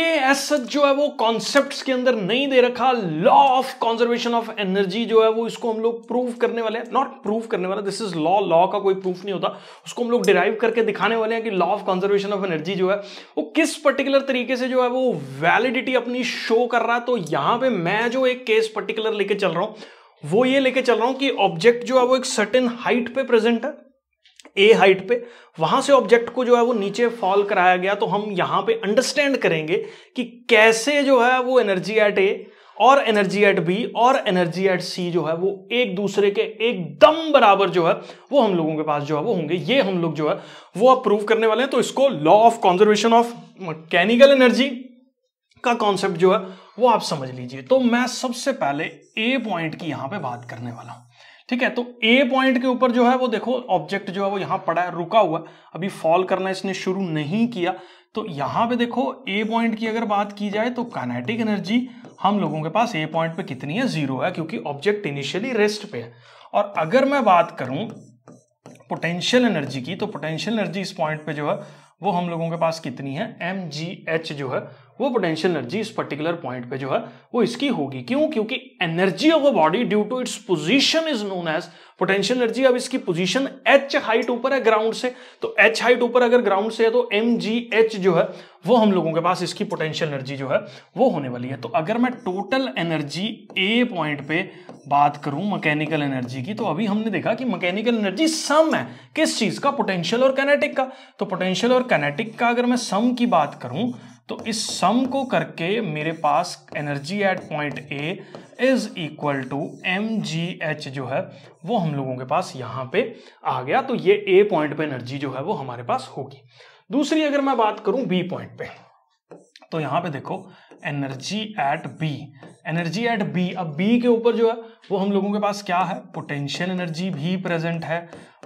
ये ऐसा जो है वो कॉन्सेप्ट्स के अंदर नहीं दे रखा law of conservation of energy जो है वो इसको हम लोग प्रूव करने वाले हैं नॉट प्रूव करने वाला दिस इज लॉ लॉ का कोई प्रूफ नहीं होता उसको हम लोग डिराइव करके दिखाने वाले हैं कि law of conservation of energy जो है वो किस पर्टिकुलर तरीके से जो है वो वैलिडिटी अपनी शो कर रहा है तो यहां पर मैं जो एक केस पर्टिकुलर लेके चल रहा हूं वो ये लेके चल रहा हूं कि ऑब्जेक्ट जो है वो एक सर्टेन हाइट पे प्रेजेंट है ए हाइट पे वहां से ऑब्जेक्ट को जो है वो नीचे फॉल कराया गया तो हम यहां पे अंडरस्टैंड करेंगे कि कैसे जो है वो एनर्जी एट ए और एनर्जी एट बी और एनर्जी एट सी जो है वो एक दूसरे के एकदम बराबर जो है वो हम लोगों के पास जो है वो होंगे ये हम लोग जो है वो आप प्रूव करने वाले हैं तो इसको law of conservation of mechanical energy का कॉन्सेप्ट जो है वो आप समझ लीजिए तो मैं सबसे पहले ए पॉइंट की यहां पे बात करने वाला हूं ठीक है तो ए पॉइंट के ऊपर जो है वो देखो ऑब्जेक्ट जो है वो यहां पड़ा है रुका हुआ अभी फॉल करना इसने शुरू नहीं किया तो यहां पे देखो ए पॉइंट की अगर बात की जाए तो काइनेटिक एनर्जी हम लोगों के पास ए पॉइंट पे कितनी है जीरो है क्योंकि ऑब्जेक्ट इनिशियली रेस्ट पे है और अगर मैं बात करूं पोटेंशियल एनर्जी की तो पोटेंशियल एनर्जी इस पॉइंट पे जो है वो हम लोगों के पास कितनी है एम जो है वो पोटेंशियल एनर्जी इस पर्टिकुलर पॉइंट पे जो है वो इसकी होगी क्यों क्योंकि energy of a body due to its position is known as potential energy अब इसकी पोजीशन एच हाइट ऊपर है ग्राउंड से तो एच हाइट ऊपर अगर ग्राउंड से है तो एम जी एच जो है वो हम लोगों के पास इसकी पोटेंशियल एनर्जी जो है वो होने वाली है तो अगर मैं टोटल एनर्जी ए पॉइंट पे बात करूं मैकेनिकल एनर्जी की तो अभी हमने देखा कि मैकेनिकल एनर्जी सम है किस चीज का पोटेंशियल और कैनेटिक का तो पोटेंशियल और कैनेटिक का अगर मैं सम की बात करूं तो इस सम को करके मेरे पास energy at point A is equal to M G H जो है वो हम लोगों के पास यहाँ पे आ गया तो ये ए पॉइंट पे एनर्जी जो है वो हमारे पास होगी दूसरी अगर मैं बात करूं बी पॉइंट पे तो यहाँ पे देखो energy at B energy at B अब बी के ऊपर जो है वो हम लोगों के पास क्या है पोटेंशियल एनर्जी भी प्रेजेंट है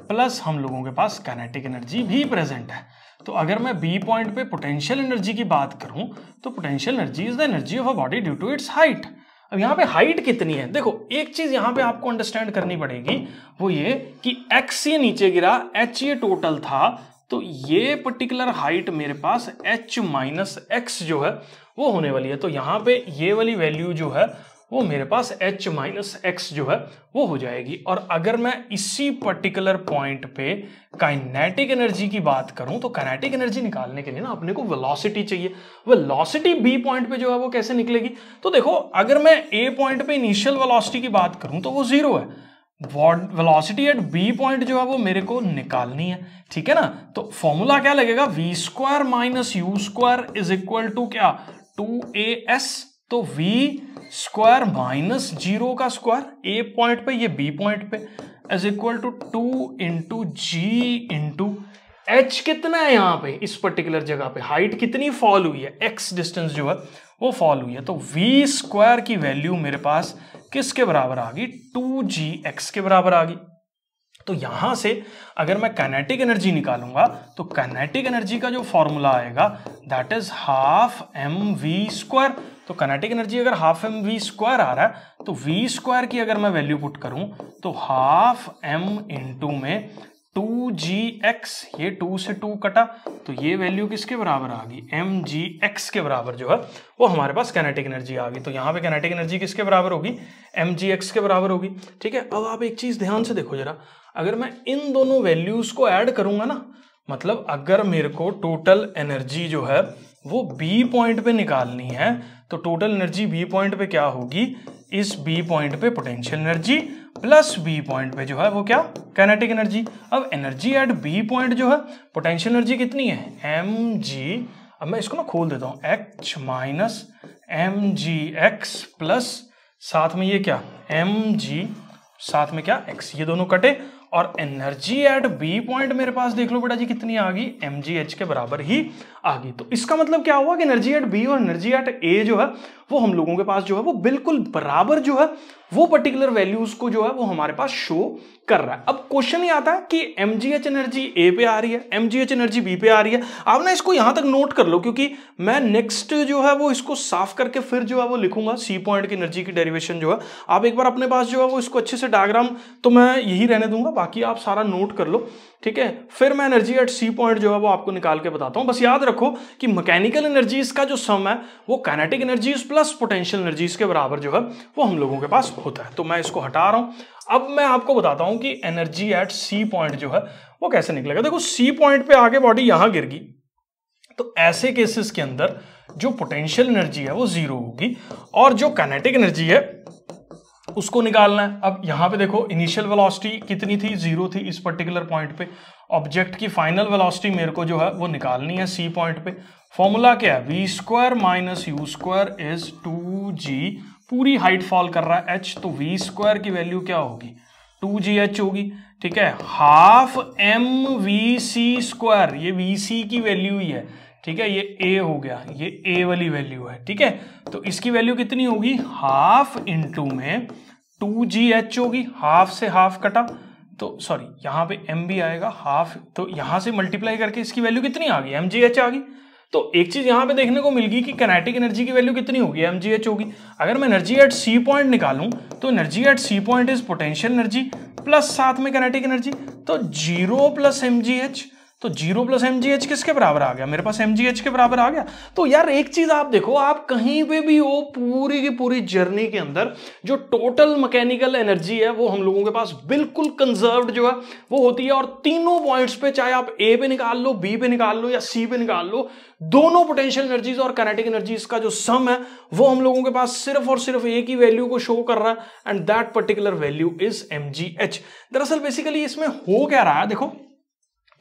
प्लस हम लोगों के पास कैनेटिक एनर्जी भी प्रेजेंट है तो अगर मैं बी पॉइंट पे पोटेंशियल एनर्जी की बात करूं तो potential energy is the energy of a body due to its height अब यहाँ पे हाइट कितनी है देखो एक चीज यहाँ पे आपको अंडरस्टैंड करनी पड़ेगी वो ये कि एक्स ये नीचे गिरा एच ये टोटल था तो ये पर्टिकुलर हाइट मेरे पास एच माइनस एक्स जो है वो होने वाली है तो यहाँ पे ये वाली वैल्यू जो है वो मेरे पास एच माइनस एक्स जो है वो हो जाएगी और अगर मैं इसी पर्टिकुलर पॉइंट पे काइनेटिक एनर्जी की बात करूं तो काइनेटिक एनर्जी निकालने के लिए ना अपने को वेलोसिटी चाहिए वेलोसिटी बी पॉइंट पे जो है वो कैसे निकलेगी तो देखो अगर मैं ए पॉइंट पे इनिशियल वेलोसिटी की बात करूं तो वो जीरो है वेलोसिटी एट बी पॉइंट जो है वो मेरे को निकालनी है ठीक है ना तो फॉर्मूला क्या लगेगा V square minus U square is equal to क्या टू ए एस तो वी स्क्वायर माइनस जीरो का स्क्वायर ए पॉइंट पे ये बी पॉइंट पे is equal to two into G into H कितना है यहाँ पे इस पर्टिकुलर जगह पे हाइट कितनी फॉल हुई है एक्स डिस्टेंस जो है वो फॉल हुई है तो वी स्क्वायर की वैल्यू मेरे पास किसके बराबर आ गई टू जी एक्स के बराबर आ गई तो यहां से अगर मैं कैनेटिक एनर्जी निकालूंगा तो कैनेटिक एनर्जी का जो फॉर्मूला आएगा that is half M V square तो कनेटिक एनर्जी अगर हाफ एम वी स्क्वायर आ रहा है तो वी स्क्वायर की अगर मैं वैल्यू पुट करूं तो हाफ एम इंटू में टू जी एक्स ये टू से टू कटा तो ये वैल्यू किसके बराबर आ गई एम जी एक्स के बराबर जो है वो हमारे पास कैनेटिक एनर्जी आ गई तो यहाँ पे कैनेटिक एनर्जी किसके बराबर होगी एम जी एक्स के बराबर होगी ठीक है अब आप एक चीज़ ध्यान से देखो जरा अगर मैं इन दोनों वैल्यूज़ को ऐड करूंगा ना मतलब अगर मेरे को टोटल एनर्जी जो है वो बी पॉइंट पे निकालनी है तो टोटल एनर्जी बी पॉइंट पे क्या होगी इस बी पॉइंट पे potential energy plus B point पे जो है वो क्या कैनेटिक एनर्जी अब एनर्जी एट बी पॉइंट जो है पोटेंशियल एनर्जी कितनी है एम जी अब मैं इसको ना खोल देता हूँ H minus M G X plus साथ में ये क्या एम जी साथ में क्या एक्स ये दोनों कटे और एनर्जी एट बी पॉइंट मेरे पास देख लो बेटा जी कितनी आ गई एम के बराबर ही आ गई तो इसका मतलब क्या हुआ कि एनर्जी एट बी और एनर्जी एट ए जो है वो हम लोगों के पास जो है वो बिल्कुल बराबर जो है वो पर्टिकुलर वैल्यूज को जो है वो हमारे पास शो कर रहा है अब क्वेश्चन ये आता है कि एम एनर्जी ए पे आ रही है एम एनर्जी बी पे आ रही है आप ना इसको यहां तक नोट कर लो क्योंकि मैं नेक्स्ट जो है वो इसको साफ करके फिर जो है वो लिखूंगा सी पॉइंट की एनर्जी की डेरिवेशन जो है आप एक बार अपने पास जो है वो इसको अच्छे से डायग्राम तो मैं यही रहने दूंगा बाकी आप सारा नोट कर लो ठीक है फिर मैं एनर्जी एट सी पॉइंट जो है वो आपको निकाल के बताता हूँ बस याद रखो कि मैकेनिकल एनर्जीज का जो सम है वो kinetic energies plus potential energies के बराबर जो है वो हम लोगों के पास होता है तो मैं इसको हटा रहा हूँ अब मैं आपको बताता हूँ कि एनर्जी एट सी पॉइंट जो है वो कैसे निकलेगा देखो सी पॉइंट पे आगे बॉडी यहाँ गई तो ऐसे केसेस के अंदर जो पोटेंशियल एनर्जी है वो जीरो होगी और जो कैनेटिक एनर्जी है उसको निकालना है अब यहाँ पे देखो इनिशियल वेलोसिटी कितनी थी जीरो थी इस पर्टिकुलर पॉइंट पे ऑब्जेक्ट की फाइनल वेलोसिटी मेरे को जो है वो निकालनी है सी पॉइंट पे फॉर्मूला क्या है V square minus U square is two G पूरी हाइट फॉल कर रहा है एच तो वी स्क्वायर की वैल्यू क्या होगी टू जी एच होगी ठीक है half M V C square ये वी सी की वैल्यू ही है ठीक है ये ए हो गया ये ए वाली वैल्यू है ठीक है तो इसकी वैल्यू कितनी होगी हाफ इंटू में टू जी एच होगी हाफ से हाफ कटा तो सॉरी यहां पे एम भी आएगा हाफ तो यहां से मल्टीप्लाई करके इसकी वैल्यू कितनी आ गई एम जी एच आ गई तो एक चीज़ यहां पे देखने को मिल गई कि कैनेटिक एनर्जी की वैल्यू कितनी होगी एम जी एच होगी अगर मैं एनर्जी एट सी पॉइंट निकालूं तो energy at C point is potential energy plus साथ में कैनेटिक एनर्जी तो zero plus M G H तो जीरो प्लस एम किसके बराबर आ गया मेरे पास एम के बराबर आ गया तो यार एक चीज आप देखो आप कहीं पे भी हो पूरी की पूरी जर्नी के अंदर जो टोटल मैकेनिकल एनर्जी है वो हम लोगों के पास बिल्कुल कंजर्व्ड जो है वो होती है और तीनों पॉइंट्स पे चाहे आप ए पे निकाल लो बी पे निकाल लो या सी पे निकाल लो दोनों पोटेंशियल एनर्जीज और कैनेटिक एनर्जीज का जो सम है वो हम लोगों के पास सिर्फ और सिर्फ एक ही वैल्यू को शो कर रहा है and that particular value is M दरअसल बेसिकली इसमें हो क्या रहा है देखो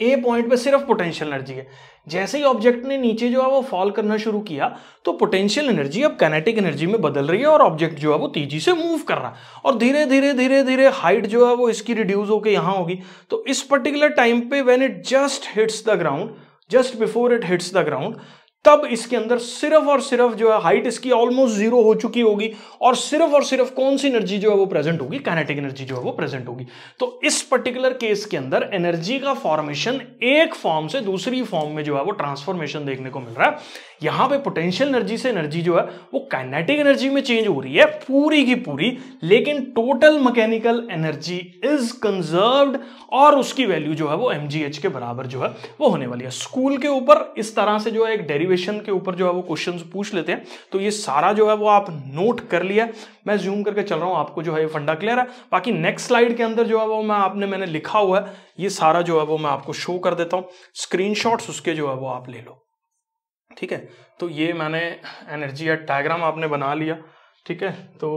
ए पॉइंट पे सिर्फ पोटेंशियल एनर्जी है जैसे ही ऑब्जेक्ट ने नीचे जो है वो फॉल करना शुरू किया तो पोटेंशियल एनर्जी अब कैनेटिक एनर्जी में बदल रही है और ऑब्जेक्ट जो है वो तेजी से मूव कर रहा है और धीरे धीरे धीरे धीरे हाइट जो है वो इसकी रिड्यूस होकर यहां होगी तो इस पर्टिकुलर टाइम पे when it just hits the ground just before it hits the ground तब इसके अंदर सिर्फ और सिर्फ जो है हाइट इसकी ऑलमोस्ट जीरो हो चुकी होगी और सिर्फ और सिर्फ कौन सी एनर्जी जो है वो प्रेजेंट होगी कैनेटिक एनर्जी जो है वो प्रेजेंट होगी तो इस पर्टिकुलर केस के अंदर एनर्जी का फॉर्मेशन एक फॉर्म से दूसरी फॉर्म में जो है वो ट्रांसफॉर्मेशन देखने को मिल रहा है यहां पर पोटेंशियल एनर्जी से एनर्जी जो है वो कैनेटिक एनर्जी में चेंज हो रही है पूरी की पूरी लेकिन total mechanical energy is conserve और उसकी वैल्यू जो है वो एम के बराबर जो है वो होने वाली है स्कूल के ऊपर इस तरह से जो है एक डेरिवेशन डेरिवेशन के ऊपर जो है वो क्वेश्चंस पूछ लेते हैं तो ये सारा जो है वो आप नोट कर लिया मैं जूम करके चल रहा हूँ आपको जो है ये फंडा क्लियर है बाकी नेक्स्ट स्लाइड के अंदर जो है वो मैं आपने मैंने लिखा हुआ है ये सारा जो है वो मैं आपको शो कर देता हूँ स्क्रीन उसके जो है वो आप ले लो ठीक है तो ये मैंने एनर्जी या डायग्राम आपने बना लिया ठीक है तो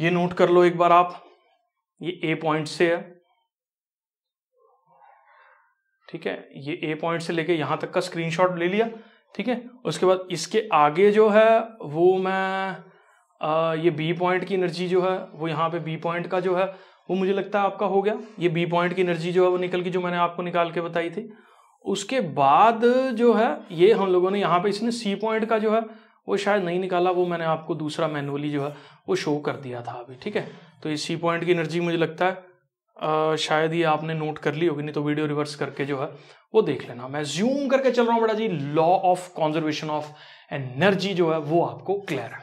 ये नोट कर लो एक बार आप ये ए पॉइंट से है ठीक है ये ए पॉइंट से लेके यहाँ तक का स्क्रीनशॉट ले लिया ठीक है उसके बाद इसके आगे जो है वो मैं आ, ये बी पॉइंट की एनर्जी जो है वो यहाँ पे बी पॉइंट का जो है वो मुझे लगता है आपका हो गया ये बी पॉइंट की एनर्जी जो है वो निकल गई जो मैंने आपको निकाल के बताई थी उसके बाद जो है ये हम लोगों ने यहाँ पे इसने सी पॉइंट का जो है वो शायद नहीं निकाला वो मैंने आपको दूसरा मैनुअली जो है वो शो कर दिया था अभी ठीक है तो ये सी पॉइंट की एनर्जी मुझे लगता है शायद ये आपने नोट कर ली होगी नहीं तो वीडियो रिवर्स करके जो है वो देख लेना मैं ज्यूम करके चल रहा हूँ बेटा जी law of conservation of energy जो है वो आपको क्लियर है